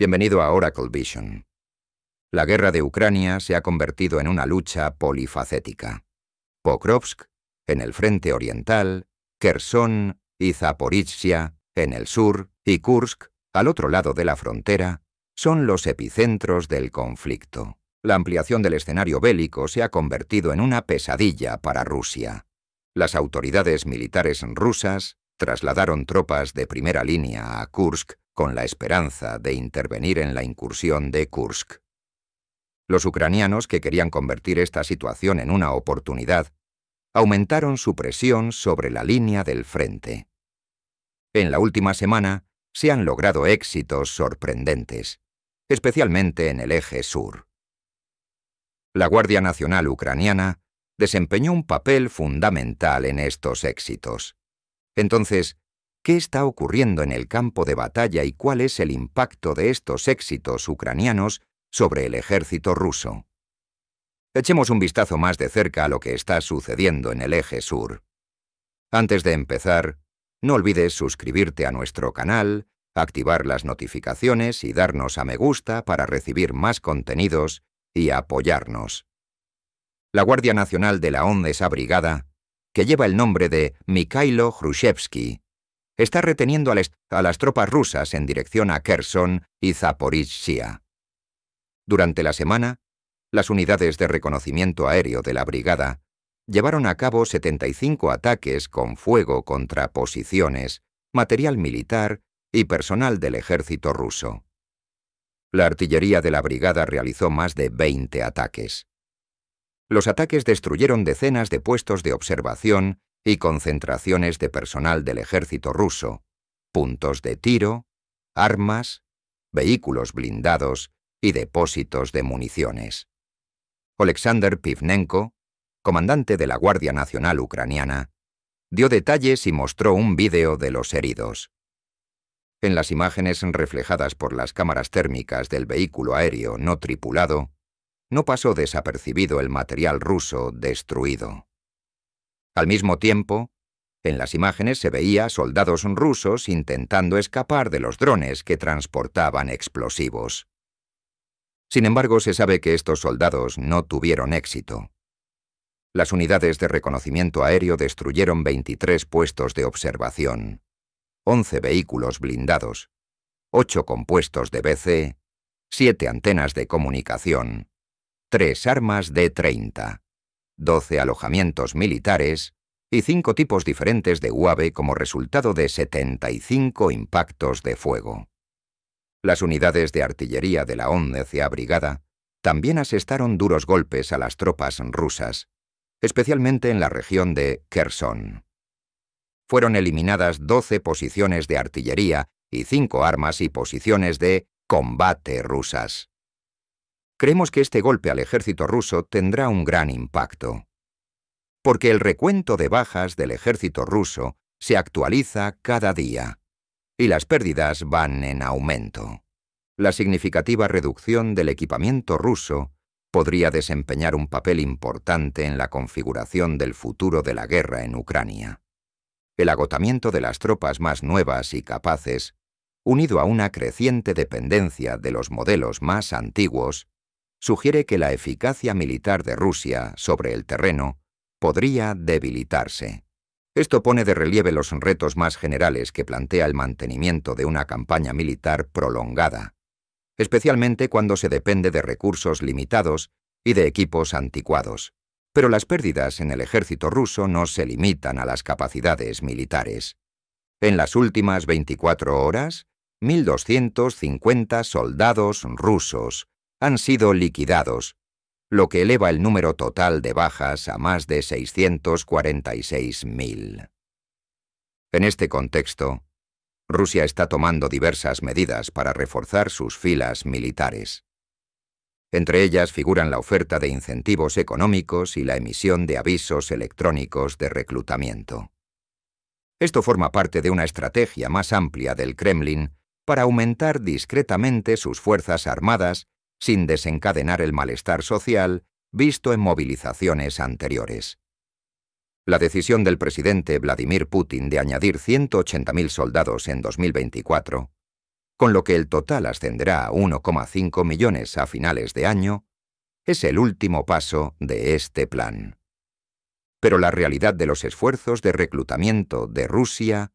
Bienvenido a Oracle Vision. La guerra de Ucrania se ha convertido en una lucha polifacética. Pokrovsk, en el frente oriental, Kherson y Zaporizhia, en el sur, y Kursk, al otro lado de la frontera, son los epicentros del conflicto. La ampliación del escenario bélico se ha convertido en una pesadilla para Rusia. Las autoridades militares rusas trasladaron tropas de primera línea a Kursk con la esperanza de intervenir en la incursión de Kursk. Los ucranianos, que querían convertir esta situación en una oportunidad, aumentaron su presión sobre la línea del frente. En la última semana se han logrado éxitos sorprendentes, especialmente en el eje sur. La Guardia Nacional ucraniana desempeñó un papel fundamental en estos éxitos. Entonces, qué está ocurriendo en el campo de batalla y cuál es el impacto de estos éxitos ucranianos sobre el ejército ruso. Echemos un vistazo más de cerca a lo que está sucediendo en el eje sur. Antes de empezar, no olvides suscribirte a nuestro canal, activar las notificaciones y darnos a me gusta para recibir más contenidos y apoyarnos. La Guardia Nacional de la es Brigada, que lleva el nombre de Mikhailo Khrushchevsky, está reteniendo a, las tropas rusas en dirección a Kherson y Zaporizhia. Durante la semana, las unidades de reconocimiento aéreo de la brigada llevaron a cabo 75 ataques con fuego contra posiciones, material militar y personal del ejército ruso. La artillería de la brigada realizó más de 20 ataques. Los ataques destruyeron decenas de puestos de observación y concentraciones de personal del ejército ruso, puntos de tiro, armas, vehículos blindados y depósitos de municiones. Alexander Pivnenko, comandante de la Guardia Nacional Ucraniana, dio detalles y mostró un vídeo de los heridos. En las imágenes reflejadas por las cámaras térmicas del vehículo aéreo no tripulado, no pasó desapercibido el material ruso destruido. Al mismo tiempo, en las imágenes se veía soldados rusos intentando escapar de los drones que transportaban explosivos. Sin embargo, se sabe que estos soldados no tuvieron éxito. Las unidades de reconocimiento aéreo destruyeron 23 puestos de observación, 11 vehículos blindados, 8 compuestos de BC, 7 antenas de comunicación, 3 armas de 30 12 alojamientos militares y cinco tipos diferentes de UAV como resultado de 75 impactos de fuego. Las unidades de artillería de la 11 Brigada también asestaron duros golpes a las tropas rusas, especialmente en la región de Kherson. Fueron eliminadas 12 posiciones de artillería y cinco armas y posiciones de combate rusas. Creemos que este golpe al ejército ruso tendrá un gran impacto, porque el recuento de bajas del ejército ruso se actualiza cada día y las pérdidas van en aumento. La significativa reducción del equipamiento ruso podría desempeñar un papel importante en la configuración del futuro de la guerra en Ucrania. El agotamiento de las tropas más nuevas y capaces, unido a una creciente dependencia de los modelos más antiguos, sugiere que la eficacia militar de Rusia sobre el terreno podría debilitarse. Esto pone de relieve los retos más generales que plantea el mantenimiento de una campaña militar prolongada, especialmente cuando se depende de recursos limitados y de equipos anticuados. Pero las pérdidas en el ejército ruso no se limitan a las capacidades militares. En las últimas 24 horas, 1.250 soldados rusos han sido liquidados, lo que eleva el número total de bajas a más de 646.000. En este contexto, Rusia está tomando diversas medidas para reforzar sus filas militares. Entre ellas figuran la oferta de incentivos económicos y la emisión de avisos electrónicos de reclutamiento. Esto forma parte de una estrategia más amplia del Kremlin para aumentar discretamente sus fuerzas armadas sin desencadenar el malestar social visto en movilizaciones anteriores. La decisión del presidente Vladimir Putin de añadir 180.000 soldados en 2024, con lo que el total ascenderá a 1,5 millones a finales de año, es el último paso de este plan. Pero la realidad de los esfuerzos de reclutamiento de Rusia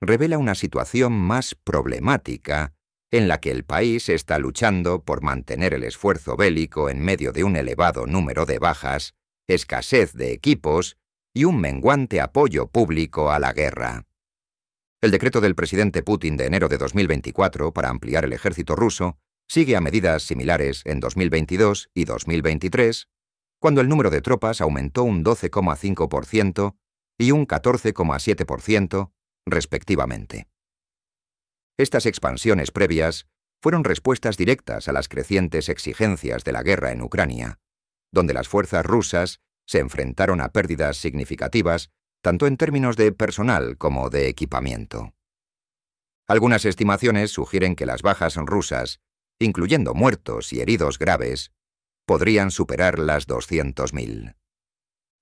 revela una situación más problemática en la que el país está luchando por mantener el esfuerzo bélico en medio de un elevado número de bajas, escasez de equipos y un menguante apoyo público a la guerra. El decreto del presidente Putin de enero de 2024 para ampliar el ejército ruso sigue a medidas similares en 2022 y 2023, cuando el número de tropas aumentó un 12,5% y un 14,7%, respectivamente. Estas expansiones previas fueron respuestas directas a las crecientes exigencias de la guerra en Ucrania, donde las fuerzas rusas se enfrentaron a pérdidas significativas tanto en términos de personal como de equipamiento. Algunas estimaciones sugieren que las bajas rusas, incluyendo muertos y heridos graves, podrían superar las 200.000.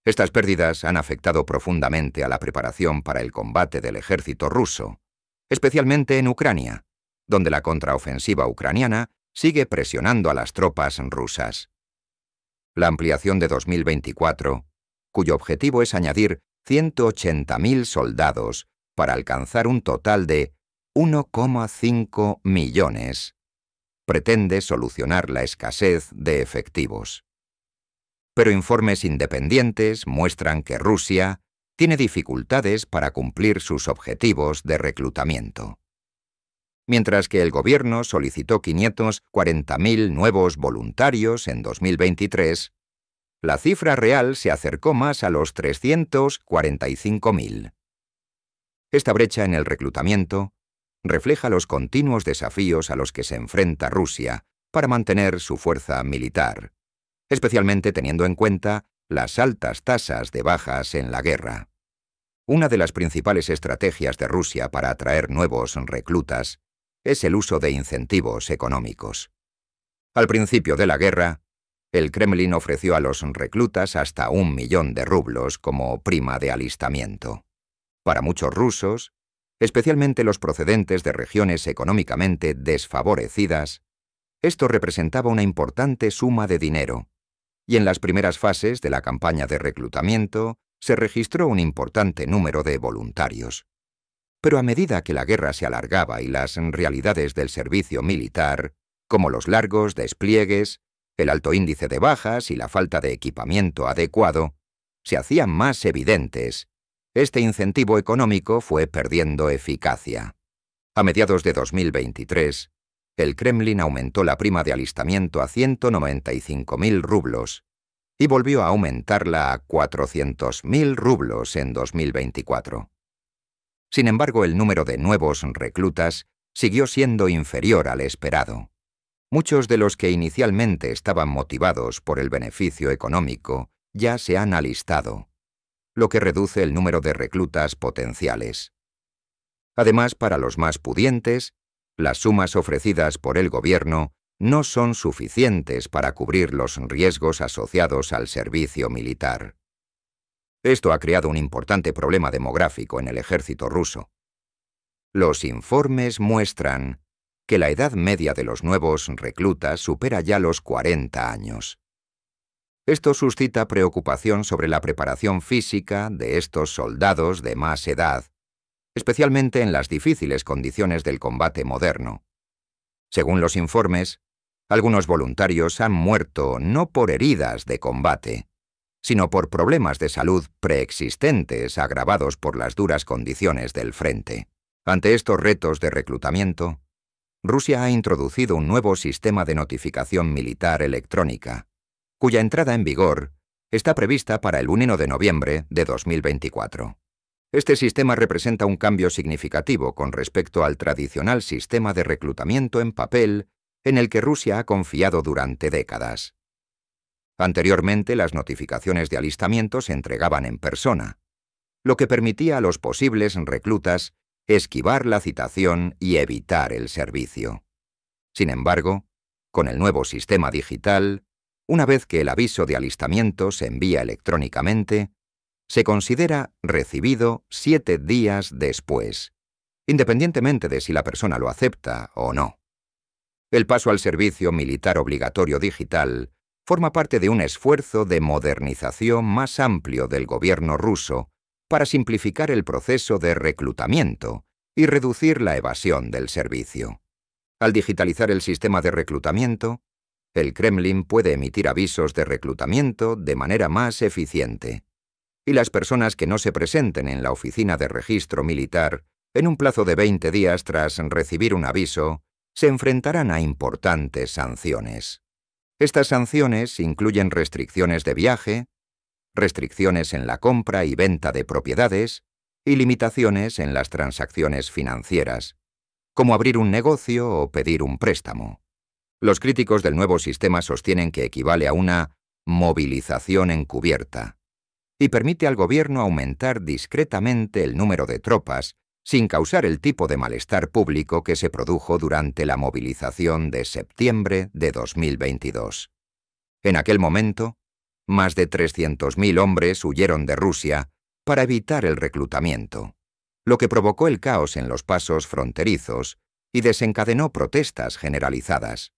Estas pérdidas han afectado profundamente a la preparación para el combate del ejército ruso, especialmente en Ucrania, donde la contraofensiva ucraniana sigue presionando a las tropas rusas. La ampliación de 2024, cuyo objetivo es añadir 180.000 soldados para alcanzar un total de 1,5 millones, pretende solucionar la escasez de efectivos. Pero informes independientes muestran que Rusia tiene dificultades para cumplir sus objetivos de reclutamiento. Mientras que el gobierno solicitó 540.000 nuevos voluntarios en 2023, la cifra real se acercó más a los 345.000. Esta brecha en el reclutamiento refleja los continuos desafíos a los que se enfrenta Rusia para mantener su fuerza militar, especialmente teniendo en cuenta las altas tasas de bajas en la guerra. Una de las principales estrategias de Rusia para atraer nuevos reclutas es el uso de incentivos económicos. Al principio de la guerra, el Kremlin ofreció a los reclutas hasta un millón de rublos como prima de alistamiento. Para muchos rusos, especialmente los procedentes de regiones económicamente desfavorecidas, esto representaba una importante suma de dinero, y en las primeras fases de la campaña de reclutamiento se registró un importante número de voluntarios. Pero a medida que la guerra se alargaba y las realidades del servicio militar, como los largos despliegues, el alto índice de bajas y la falta de equipamiento adecuado, se hacían más evidentes. Este incentivo económico fue perdiendo eficacia. A mediados de 2023, el Kremlin aumentó la prima de alistamiento a 195.000 rublos, y volvió a aumentarla a 400.000 rublos en 2024. Sin embargo, el número de nuevos reclutas siguió siendo inferior al esperado. Muchos de los que inicialmente estaban motivados por el beneficio económico ya se han alistado, lo que reduce el número de reclutas potenciales. Además, para los más pudientes, las sumas ofrecidas por el gobierno no son suficientes para cubrir los riesgos asociados al servicio militar. Esto ha creado un importante problema demográfico en el ejército ruso. Los informes muestran que la edad media de los nuevos reclutas supera ya los 40 años. Esto suscita preocupación sobre la preparación física de estos soldados de más edad, especialmente en las difíciles condiciones del combate moderno. Según los informes, algunos voluntarios han muerto no por heridas de combate, sino por problemas de salud preexistentes agravados por las duras condiciones del frente. Ante estos retos de reclutamiento, Rusia ha introducido un nuevo sistema de notificación militar electrónica, cuya entrada en vigor está prevista para el 1 de noviembre de 2024. Este sistema representa un cambio significativo con respecto al tradicional sistema de reclutamiento en papel en el que Rusia ha confiado durante décadas. Anteriormente las notificaciones de alistamiento se entregaban en persona, lo que permitía a los posibles reclutas esquivar la citación y evitar el servicio. Sin embargo, con el nuevo sistema digital, una vez que el aviso de alistamiento se envía electrónicamente, se considera recibido siete días después, independientemente de si la persona lo acepta o no. El paso al servicio militar obligatorio digital forma parte de un esfuerzo de modernización más amplio del gobierno ruso para simplificar el proceso de reclutamiento y reducir la evasión del servicio. Al digitalizar el sistema de reclutamiento, el Kremlin puede emitir avisos de reclutamiento de manera más eficiente. Y las personas que no se presenten en la oficina de registro militar en un plazo de 20 días tras recibir un aviso se enfrentarán a importantes sanciones. Estas sanciones incluyen restricciones de viaje, restricciones en la compra y venta de propiedades y limitaciones en las transacciones financieras, como abrir un negocio o pedir un préstamo. Los críticos del nuevo sistema sostienen que equivale a una movilización encubierta y permite al gobierno aumentar discretamente el número de tropas sin causar el tipo de malestar público que se produjo durante la movilización de septiembre de 2022. En aquel momento, más de 300.000 hombres huyeron de Rusia para evitar el reclutamiento, lo que provocó el caos en los pasos fronterizos y desencadenó protestas generalizadas.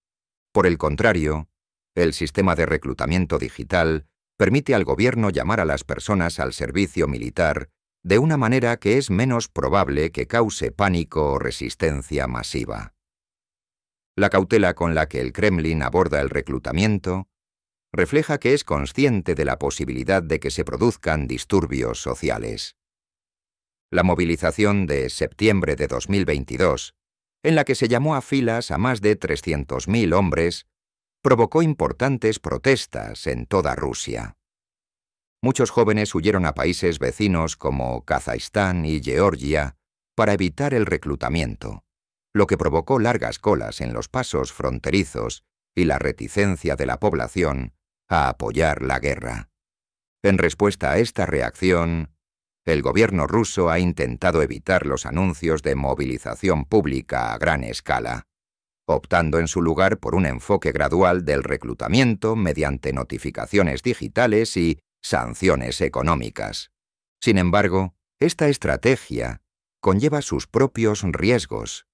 Por el contrario, el sistema de reclutamiento digital permite al gobierno llamar a las personas al servicio militar de una manera que es menos probable que cause pánico o resistencia masiva. La cautela con la que el Kremlin aborda el reclutamiento refleja que es consciente de la posibilidad de que se produzcan disturbios sociales. La movilización de septiembre de 2022, en la que se llamó a filas a más de 300.000 hombres, provocó importantes protestas en toda Rusia muchos jóvenes huyeron a países vecinos como Kazajistán y Georgia para evitar el reclutamiento, lo que provocó largas colas en los pasos fronterizos y la reticencia de la población a apoyar la guerra. En respuesta a esta reacción, el gobierno ruso ha intentado evitar los anuncios de movilización pública a gran escala, optando en su lugar por un enfoque gradual del reclutamiento mediante notificaciones digitales y sanciones económicas. Sin embargo, esta estrategia conlleva sus propios riesgos.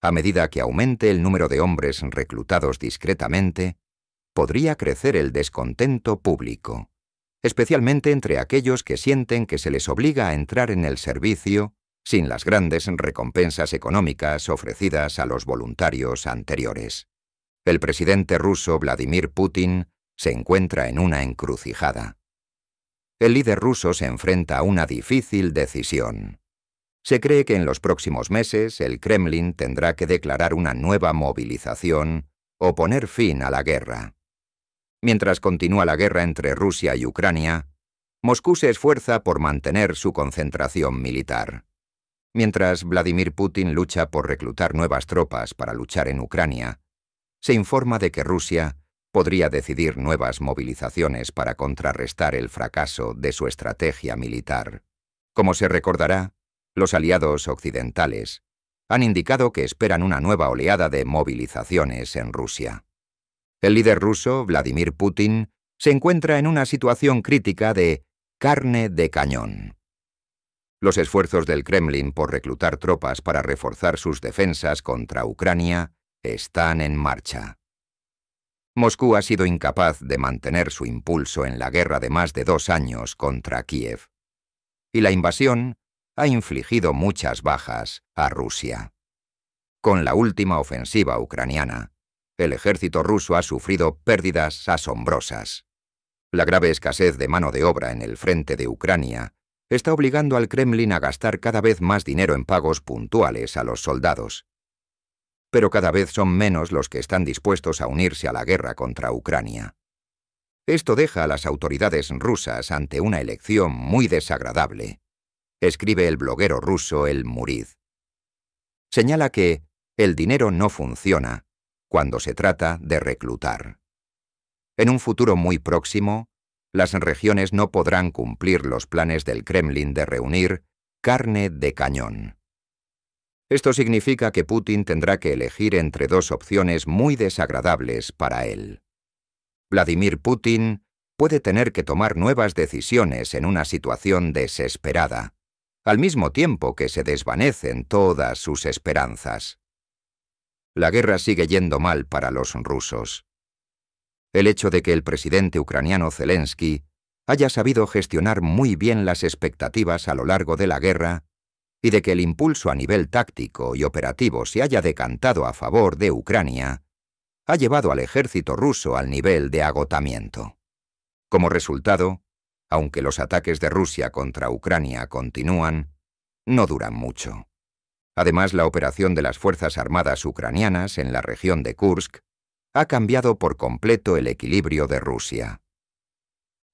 A medida que aumente el número de hombres reclutados discretamente, podría crecer el descontento público, especialmente entre aquellos que sienten que se les obliga a entrar en el servicio sin las grandes recompensas económicas ofrecidas a los voluntarios anteriores. El presidente ruso Vladimir Putin se encuentra en una encrucijada. El líder ruso se enfrenta a una difícil decisión. Se cree que en los próximos meses el Kremlin tendrá que declarar una nueva movilización o poner fin a la guerra. Mientras continúa la guerra entre Rusia y Ucrania, Moscú se esfuerza por mantener su concentración militar. Mientras Vladimir Putin lucha por reclutar nuevas tropas para luchar en Ucrania, se informa de que Rusia podría decidir nuevas movilizaciones para contrarrestar el fracaso de su estrategia militar. Como se recordará, los aliados occidentales han indicado que esperan una nueva oleada de movilizaciones en Rusia. El líder ruso, Vladimir Putin, se encuentra en una situación crítica de carne de cañón. Los esfuerzos del Kremlin por reclutar tropas para reforzar sus defensas contra Ucrania están en marcha. Moscú ha sido incapaz de mantener su impulso en la guerra de más de dos años contra Kiev. Y la invasión ha infligido muchas bajas a Rusia. Con la última ofensiva ucraniana, el ejército ruso ha sufrido pérdidas asombrosas. La grave escasez de mano de obra en el frente de Ucrania está obligando al Kremlin a gastar cada vez más dinero en pagos puntuales a los soldados, pero cada vez son menos los que están dispuestos a unirse a la guerra contra Ucrania. Esto deja a las autoridades rusas ante una elección muy desagradable, escribe el bloguero ruso El Murid. Señala que el dinero no funciona cuando se trata de reclutar. En un futuro muy próximo, las regiones no podrán cumplir los planes del Kremlin de reunir carne de cañón. Esto significa que Putin tendrá que elegir entre dos opciones muy desagradables para él. Vladimir Putin puede tener que tomar nuevas decisiones en una situación desesperada, al mismo tiempo que se desvanecen todas sus esperanzas. La guerra sigue yendo mal para los rusos. El hecho de que el presidente ucraniano Zelensky haya sabido gestionar muy bien las expectativas a lo largo de la guerra y de que el impulso a nivel táctico y operativo se haya decantado a favor de Ucrania, ha llevado al ejército ruso al nivel de agotamiento. Como resultado, aunque los ataques de Rusia contra Ucrania continúan, no duran mucho. Además, la operación de las Fuerzas Armadas ucranianas en la región de Kursk ha cambiado por completo el equilibrio de Rusia.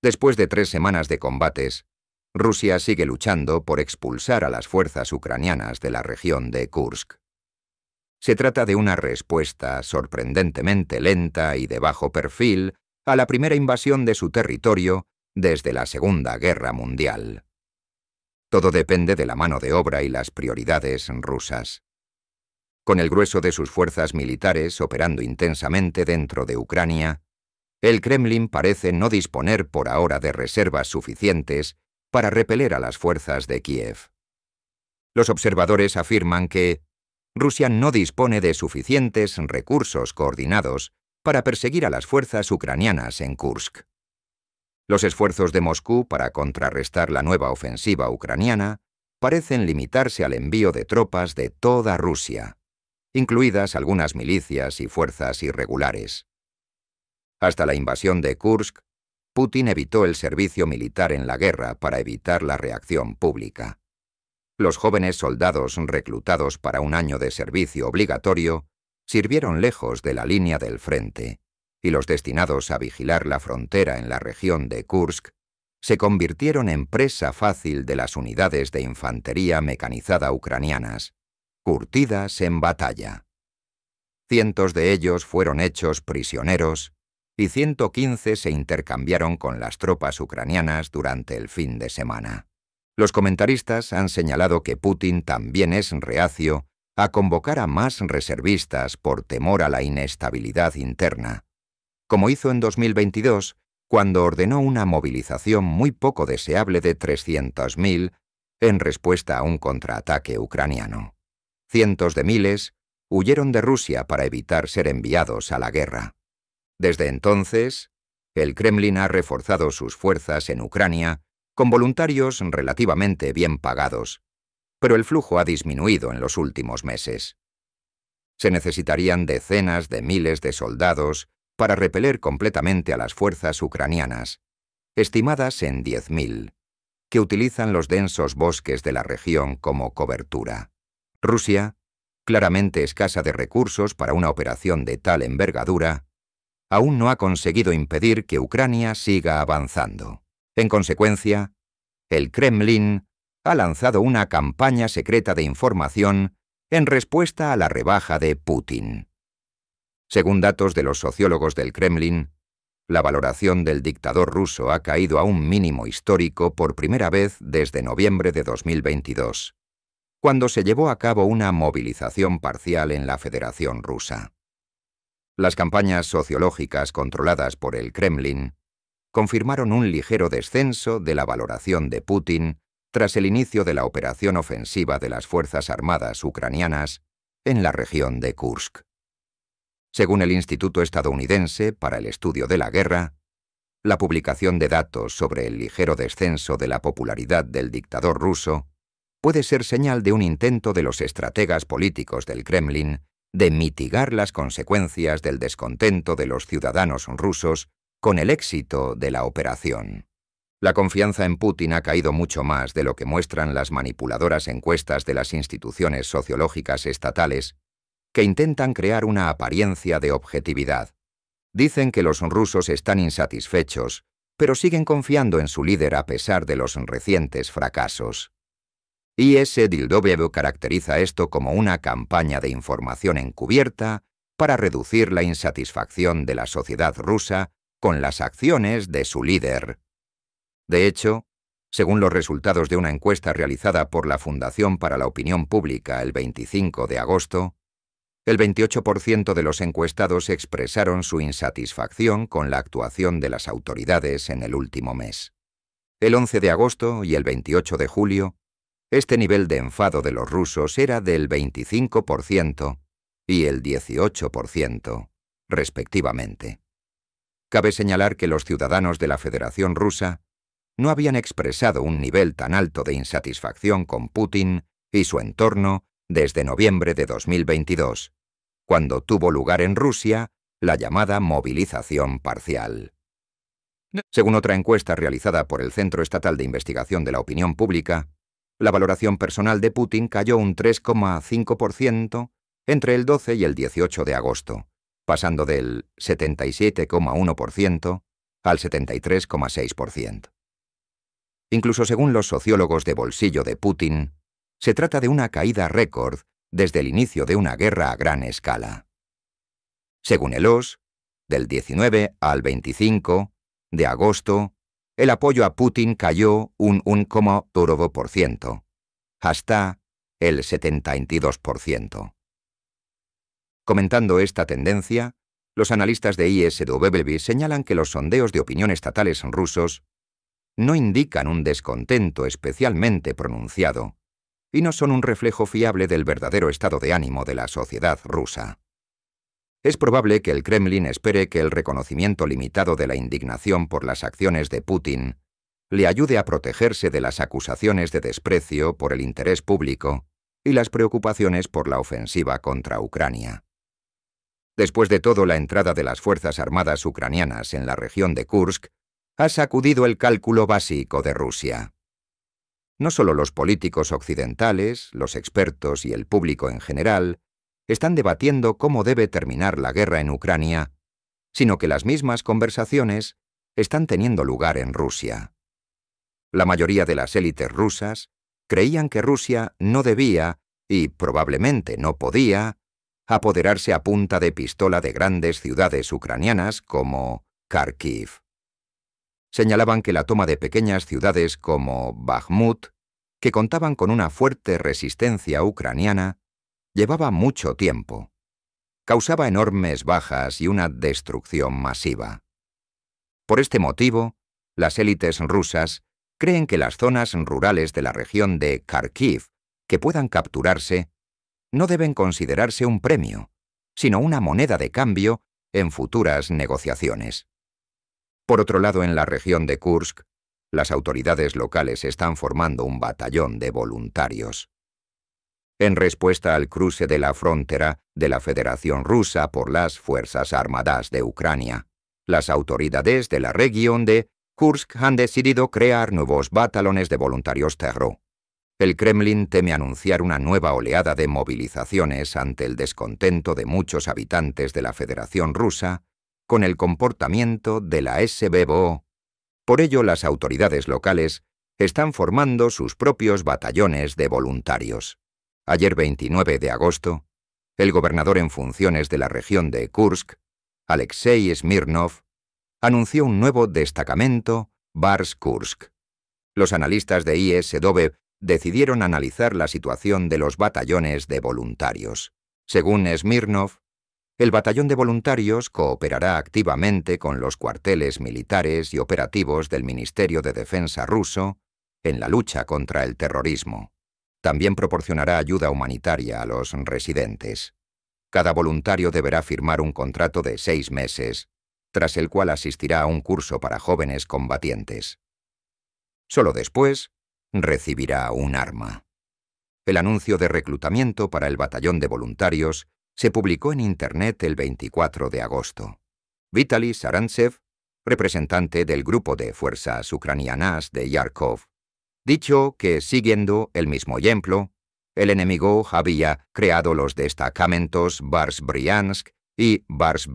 Después de tres semanas de combates, Rusia sigue luchando por expulsar a las fuerzas ucranianas de la región de Kursk. Se trata de una respuesta sorprendentemente lenta y de bajo perfil a la primera invasión de su territorio desde la Segunda Guerra Mundial. Todo depende de la mano de obra y las prioridades rusas. Con el grueso de sus fuerzas militares operando intensamente dentro de Ucrania, el Kremlin parece no disponer por ahora de reservas suficientes para repeler a las fuerzas de Kiev. Los observadores afirman que Rusia no dispone de suficientes recursos coordinados para perseguir a las fuerzas ucranianas en Kursk. Los esfuerzos de Moscú para contrarrestar la nueva ofensiva ucraniana parecen limitarse al envío de tropas de toda Rusia, incluidas algunas milicias y fuerzas irregulares. Hasta la invasión de Kursk, Putin evitó el servicio militar en la guerra para evitar la reacción pública. Los jóvenes soldados reclutados para un año de servicio obligatorio sirvieron lejos de la línea del frente, y los destinados a vigilar la frontera en la región de Kursk se convirtieron en presa fácil de las unidades de infantería mecanizada ucranianas, curtidas en batalla. Cientos de ellos fueron hechos prisioneros y 115 se intercambiaron con las tropas ucranianas durante el fin de semana. Los comentaristas han señalado que Putin también es reacio a convocar a más reservistas por temor a la inestabilidad interna, como hizo en 2022 cuando ordenó una movilización muy poco deseable de 300.000 en respuesta a un contraataque ucraniano. Cientos de miles huyeron de Rusia para evitar ser enviados a la guerra. Desde entonces, el Kremlin ha reforzado sus fuerzas en Ucrania con voluntarios relativamente bien pagados, pero el flujo ha disminuido en los últimos meses. Se necesitarían decenas de miles de soldados para repeler completamente a las fuerzas ucranianas, estimadas en 10.000, que utilizan los densos bosques de la región como cobertura. Rusia, claramente escasa de recursos para una operación de tal envergadura, aún no ha conseguido impedir que Ucrania siga avanzando. En consecuencia, el Kremlin ha lanzado una campaña secreta de información en respuesta a la rebaja de Putin. Según datos de los sociólogos del Kremlin, la valoración del dictador ruso ha caído a un mínimo histórico por primera vez desde noviembre de 2022, cuando se llevó a cabo una movilización parcial en la Federación Rusa. Las campañas sociológicas controladas por el Kremlin confirmaron un ligero descenso de la valoración de Putin tras el inicio de la operación ofensiva de las Fuerzas Armadas ucranianas en la región de Kursk. Según el Instituto Estadounidense para el Estudio de la Guerra, la publicación de datos sobre el ligero descenso de la popularidad del dictador ruso puede ser señal de un intento de los estrategas políticos del Kremlin de mitigar las consecuencias del descontento de los ciudadanos rusos con el éxito de la operación. La confianza en Putin ha caído mucho más de lo que muestran las manipuladoras encuestas de las instituciones sociológicas estatales, que intentan crear una apariencia de objetividad. Dicen que los rusos están insatisfechos, pero siguen confiando en su líder a pesar de los recientes fracasos. Y ISW caracteriza esto como una campaña de información encubierta para reducir la insatisfacción de la sociedad rusa con las acciones de su líder. De hecho, según los resultados de una encuesta realizada por la Fundación para la Opinión Pública el 25 de agosto, el 28% de los encuestados expresaron su insatisfacción con la actuación de las autoridades en el último mes. El 11 de agosto y el 28 de julio, este nivel de enfado de los rusos era del 25% y el 18%, respectivamente. Cabe señalar que los ciudadanos de la Federación Rusa no habían expresado un nivel tan alto de insatisfacción con Putin y su entorno desde noviembre de 2022, cuando tuvo lugar en Rusia la llamada movilización parcial. Según otra encuesta realizada por el Centro Estatal de Investigación de la Opinión Pública, la valoración personal de Putin cayó un 3,5% entre el 12 y el 18 de agosto, pasando del 77,1% al 73,6%. Incluso según los sociólogos de bolsillo de Putin, se trata de una caída récord desde el inicio de una guerra a gran escala. Según el OS, del 19 al 25 de agosto el apoyo a Putin cayó un ciento, hasta el 72%. Comentando esta tendencia, los analistas de ISW señalan que los sondeos de opinión estatales rusos no indican un descontento especialmente pronunciado y no son un reflejo fiable del verdadero estado de ánimo de la sociedad rusa. Es probable que el Kremlin espere que el reconocimiento limitado de la indignación por las acciones de Putin le ayude a protegerse de las acusaciones de desprecio por el interés público y las preocupaciones por la ofensiva contra Ucrania. Después de todo, la entrada de las Fuerzas Armadas ucranianas en la región de Kursk ha sacudido el cálculo básico de Rusia. No solo los políticos occidentales, los expertos y el público en general están debatiendo cómo debe terminar la guerra en Ucrania, sino que las mismas conversaciones están teniendo lugar en Rusia. La mayoría de las élites rusas creían que Rusia no debía, y probablemente no podía, apoderarse a punta de pistola de grandes ciudades ucranianas como Kharkiv. Señalaban que la toma de pequeñas ciudades como Bakhmut, que contaban con una fuerte resistencia ucraniana, Llevaba mucho tiempo. Causaba enormes bajas y una destrucción masiva. Por este motivo, las élites rusas creen que las zonas rurales de la región de Kharkiv que puedan capturarse no deben considerarse un premio, sino una moneda de cambio en futuras negociaciones. Por otro lado, en la región de Kursk, las autoridades locales están formando un batallón de voluntarios en respuesta al cruce de la frontera de la Federación Rusa por las Fuerzas Armadas de Ucrania. Las autoridades de la región de Kursk han decidido crear nuevos batalones de voluntarios Terro. El Kremlin teme anunciar una nueva oleada de movilizaciones ante el descontento de muchos habitantes de la Federación Rusa con el comportamiento de la SBBO. Por ello, las autoridades locales están formando sus propios batallones de voluntarios ayer 29 de agosto, el gobernador en funciones de la región de Kursk, Alexei Smirnov, anunció un nuevo destacamento, vars Kursk. Los analistas de ISDOBE decidieron analizar la situación de los batallones de voluntarios. Según Smirnov, el batallón de voluntarios cooperará activamente con los cuarteles militares y operativos del Ministerio de Defensa ruso en la lucha contra el terrorismo. También proporcionará ayuda humanitaria a los residentes. Cada voluntario deberá firmar un contrato de seis meses, tras el cual asistirá a un curso para jóvenes combatientes. Solo después, recibirá un arma. El anuncio de reclutamiento para el batallón de voluntarios se publicó en Internet el 24 de agosto. Vitaly Sarantsev, representante del grupo de fuerzas ucranianas de Yarkov, Dicho que, siguiendo el mismo ejemplo, el enemigo había creado los destacamentos bars y bars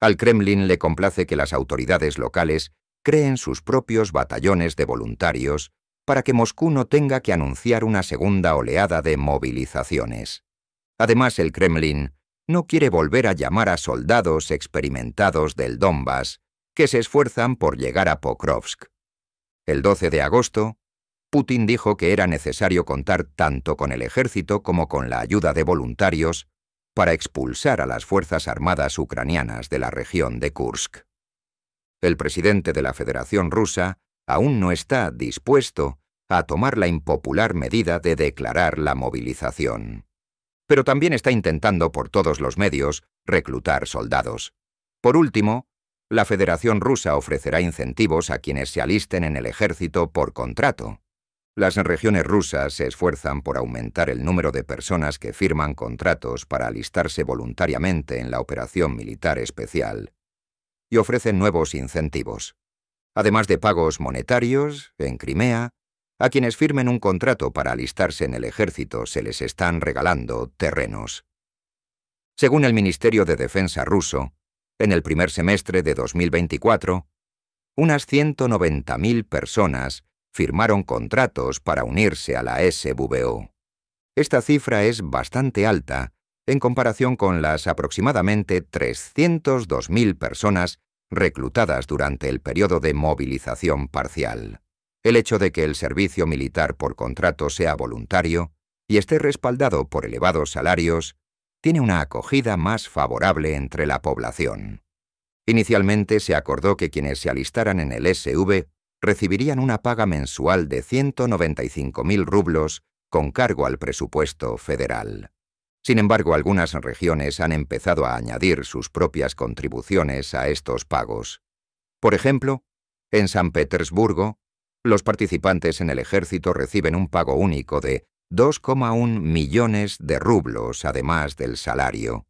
Al Kremlin le complace que las autoridades locales creen sus propios batallones de voluntarios para que Moscú no tenga que anunciar una segunda oleada de movilizaciones. Además, el Kremlin no quiere volver a llamar a soldados experimentados del Donbass que se esfuerzan por llegar a Pokrovsk. El 12 de agosto, Putin dijo que era necesario contar tanto con el ejército como con la ayuda de voluntarios para expulsar a las Fuerzas Armadas ucranianas de la región de Kursk. El presidente de la Federación Rusa aún no está dispuesto a tomar la impopular medida de declarar la movilización. Pero también está intentando por todos los medios reclutar soldados. Por último, la Federación Rusa ofrecerá incentivos a quienes se alisten en el ejército por contrato. Las regiones rusas se esfuerzan por aumentar el número de personas que firman contratos para alistarse voluntariamente en la operación militar especial y ofrecen nuevos incentivos, además de pagos monetarios, en Crimea, a quienes firmen un contrato para alistarse en el ejército se les están regalando terrenos. Según el Ministerio de Defensa ruso, en el primer semestre de 2024, unas 190.000 personas firmaron contratos para unirse a la SVO. Esta cifra es bastante alta en comparación con las aproximadamente 302.000 personas reclutadas durante el periodo de movilización parcial. El hecho de que el servicio militar por contrato sea voluntario y esté respaldado por elevados salarios tiene una acogida más favorable entre la población. Inicialmente se acordó que quienes se alistaran en el SV recibirían una paga mensual de 195.000 rublos con cargo al presupuesto federal. Sin embargo, algunas regiones han empezado a añadir sus propias contribuciones a estos pagos. Por ejemplo, en San Petersburgo, los participantes en el ejército reciben un pago único de 2,1 millones de rublos además del salario,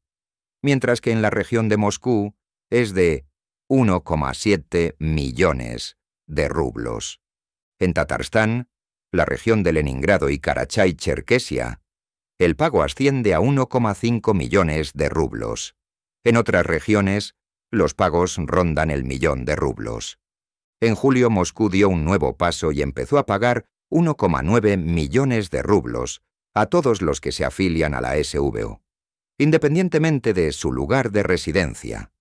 mientras que en la región de Moscú es de 1,7 millones de rublos. En Tatarstán, la región de Leningrado y Karachay-Cherkesia, el pago asciende a 1,5 millones de rublos. En otras regiones, los pagos rondan el millón de rublos. En julio Moscú dio un nuevo paso y empezó a pagar 1,9 millones de rublos a todos los que se afilian a la SVO, independientemente de su lugar de residencia.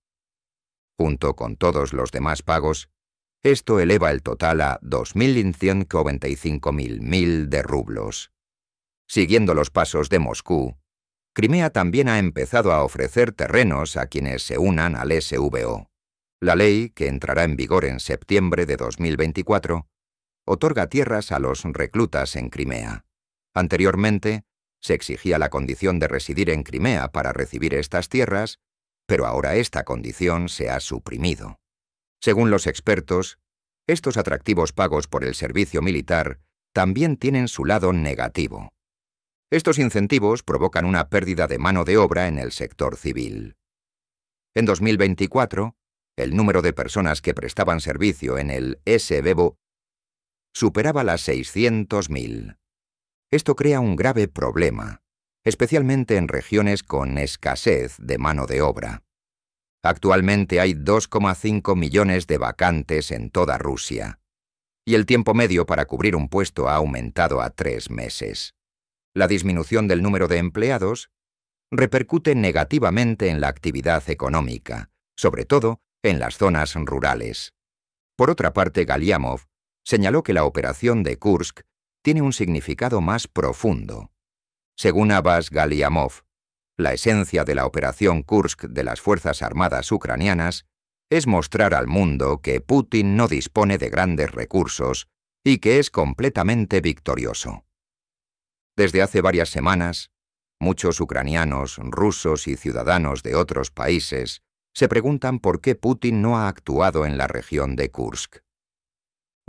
Junto con todos los demás pagos, esto eleva el total a 2.195.000 de rublos. Siguiendo los pasos de Moscú, Crimea también ha empezado a ofrecer terrenos a quienes se unan al SVO. La ley, que entrará en vigor en septiembre de 2024, otorga tierras a los reclutas en Crimea. Anteriormente, se exigía la condición de residir en Crimea para recibir estas tierras, pero ahora esta condición se ha suprimido. Según los expertos, estos atractivos pagos por el servicio militar también tienen su lado negativo. Estos incentivos provocan una pérdida de mano de obra en el sector civil. En 2024, el número de personas que prestaban servicio en el SBEBO superaba las 600.000. Esto crea un grave problema, especialmente en regiones con escasez de mano de obra. Actualmente hay 2,5 millones de vacantes en toda Rusia, y el tiempo medio para cubrir un puesto ha aumentado a tres meses. La disminución del número de empleados repercute negativamente en la actividad económica, sobre todo en las zonas rurales. Por otra parte, Galiamov señaló que la operación de Kursk tiene un significado más profundo. Según Abbas Galiamov, la esencia de la operación Kursk de las Fuerzas Armadas ucranianas es mostrar al mundo que Putin no dispone de grandes recursos y que es completamente victorioso. Desde hace varias semanas, muchos ucranianos, rusos y ciudadanos de otros países se preguntan por qué Putin no ha actuado en la región de Kursk.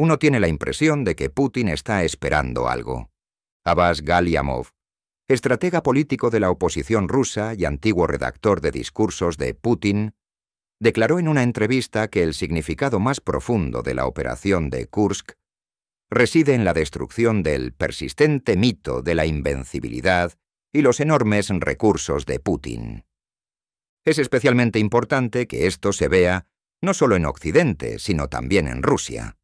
Uno tiene la impresión de que Putin está esperando algo. Abbas Galiamov, estratega político de la oposición rusa y antiguo redactor de discursos de Putin, declaró en una entrevista que el significado más profundo de la operación de Kursk reside en la destrucción del persistente mito de la invencibilidad y los enormes recursos de Putin. Es especialmente importante que esto se vea no solo en Occidente, sino también en Rusia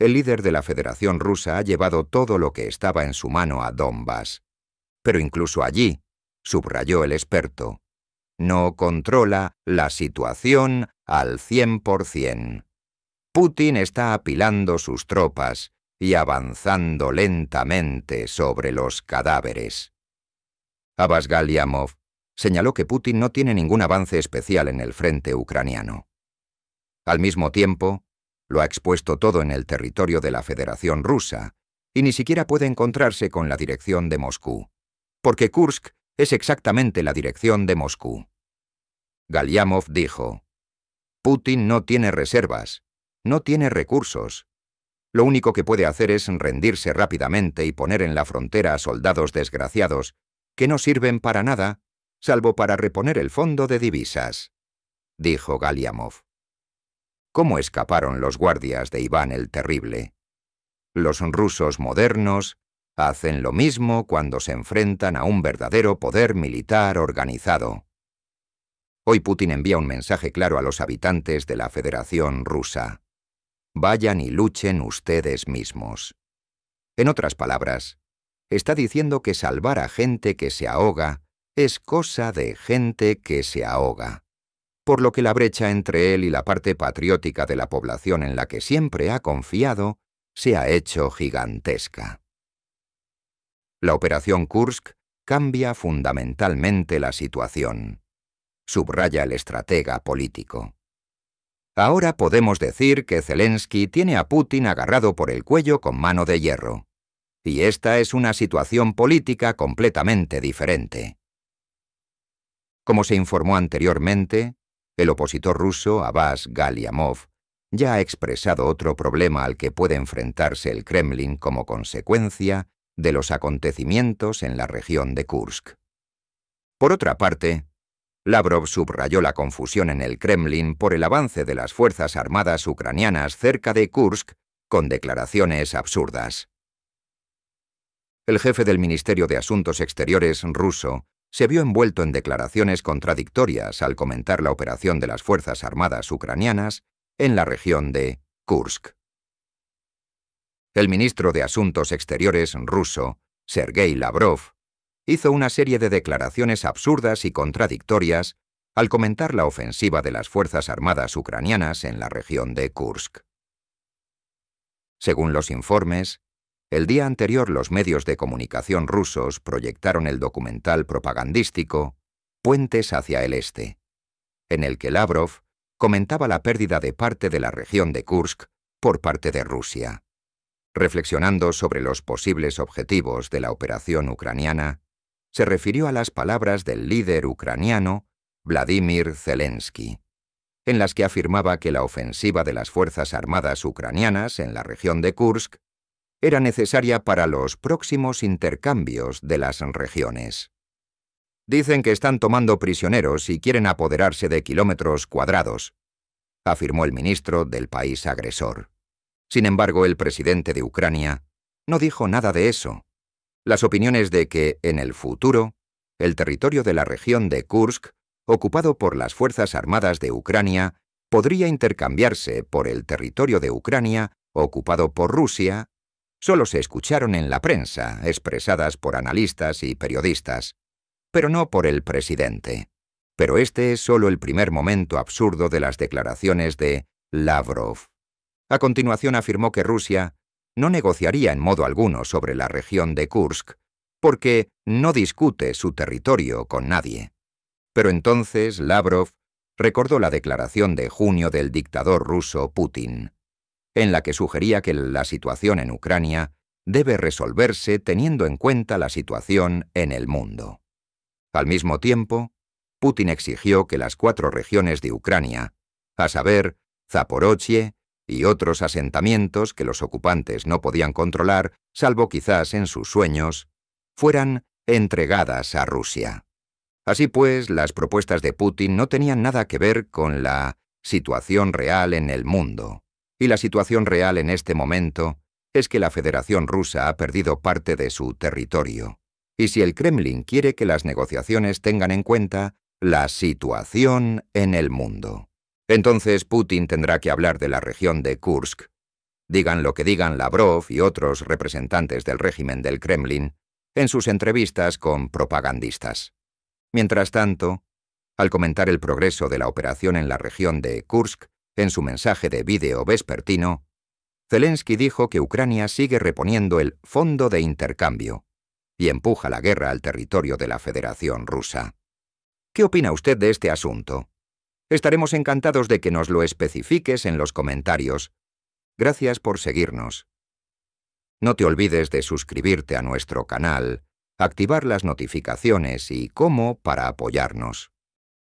el líder de la Federación Rusa ha llevado todo lo que estaba en su mano a Donbass. Pero incluso allí, subrayó el experto, no controla la situación al 100%. Putin está apilando sus tropas y avanzando lentamente sobre los cadáveres. Abbas Galiamov señaló que Putin no tiene ningún avance especial en el frente ucraniano. Al mismo tiempo, lo ha expuesto todo en el territorio de la Federación Rusa y ni siquiera puede encontrarse con la dirección de Moscú, porque Kursk es exactamente la dirección de Moscú. Galiamov dijo, Putin no tiene reservas, no tiene recursos. Lo único que puede hacer es rendirse rápidamente y poner en la frontera a soldados desgraciados que no sirven para nada, salvo para reponer el fondo de divisas, dijo Galiamov cómo escaparon los guardias de Iván el Terrible. Los rusos modernos hacen lo mismo cuando se enfrentan a un verdadero poder militar organizado. Hoy Putin envía un mensaje claro a los habitantes de la Federación Rusa. Vayan y luchen ustedes mismos. En otras palabras, está diciendo que salvar a gente que se ahoga es cosa de gente que se ahoga por lo que la brecha entre él y la parte patriótica de la población en la que siempre ha confiado se ha hecho gigantesca. La operación Kursk cambia fundamentalmente la situación, subraya el estratega político. Ahora podemos decir que Zelensky tiene a Putin agarrado por el cuello con mano de hierro. Y esta es una situación política completamente diferente. Como se informó anteriormente, el opositor ruso, Abbas Galiamov, ya ha expresado otro problema al que puede enfrentarse el Kremlin como consecuencia de los acontecimientos en la región de Kursk. Por otra parte, Lavrov subrayó la confusión en el Kremlin por el avance de las Fuerzas Armadas ucranianas cerca de Kursk con declaraciones absurdas. El jefe del Ministerio de Asuntos Exteriores ruso se vio envuelto en declaraciones contradictorias al comentar la operación de las Fuerzas Armadas ucranianas en la región de Kursk. El ministro de Asuntos Exteriores ruso, Sergei Lavrov, hizo una serie de declaraciones absurdas y contradictorias al comentar la ofensiva de las Fuerzas Armadas ucranianas en la región de Kursk. Según los informes, el día anterior los medios de comunicación rusos proyectaron el documental propagandístico Puentes hacia el Este, en el que Lavrov comentaba la pérdida de parte de la región de Kursk por parte de Rusia. Reflexionando sobre los posibles objetivos de la operación ucraniana, se refirió a las palabras del líder ucraniano Vladimir Zelensky, en las que afirmaba que la ofensiva de las Fuerzas Armadas ucranianas en la región de Kursk era necesaria para los próximos intercambios de las regiones. Dicen que están tomando prisioneros y quieren apoderarse de kilómetros cuadrados, afirmó el ministro del país agresor. Sin embargo, el presidente de Ucrania no dijo nada de eso. Las opiniones de que, en el futuro, el territorio de la región de Kursk, ocupado por las Fuerzas Armadas de Ucrania, podría intercambiarse por el territorio de Ucrania ocupado por Rusia solo se escucharon en la prensa, expresadas por analistas y periodistas, pero no por el presidente. Pero este es solo el primer momento absurdo de las declaraciones de Lavrov. A continuación afirmó que Rusia no negociaría en modo alguno sobre la región de Kursk, porque no discute su territorio con nadie. Pero entonces Lavrov recordó la declaración de junio del dictador ruso Putin en la que sugería que la situación en Ucrania debe resolverse teniendo en cuenta la situación en el mundo. Al mismo tiempo, Putin exigió que las cuatro regiones de Ucrania, a saber, Zaporozhye y otros asentamientos que los ocupantes no podían controlar, salvo quizás en sus sueños, fueran entregadas a Rusia. Así pues, las propuestas de Putin no tenían nada que ver con la situación real en el mundo y la situación real en este momento es que la Federación Rusa ha perdido parte de su territorio. Y si el Kremlin quiere que las negociaciones tengan en cuenta la situación en el mundo, entonces Putin tendrá que hablar de la región de Kursk. Digan lo que digan Lavrov y otros representantes del régimen del Kremlin en sus entrevistas con propagandistas. Mientras tanto, al comentar el progreso de la operación en la región de Kursk, en su mensaje de vídeo vespertino, Zelensky dijo que Ucrania sigue reponiendo el fondo de intercambio y empuja la guerra al territorio de la Federación Rusa. ¿Qué opina usted de este asunto? Estaremos encantados de que nos lo especifiques en los comentarios. Gracias por seguirnos. No te olvides de suscribirte a nuestro canal, activar las notificaciones y cómo para apoyarnos.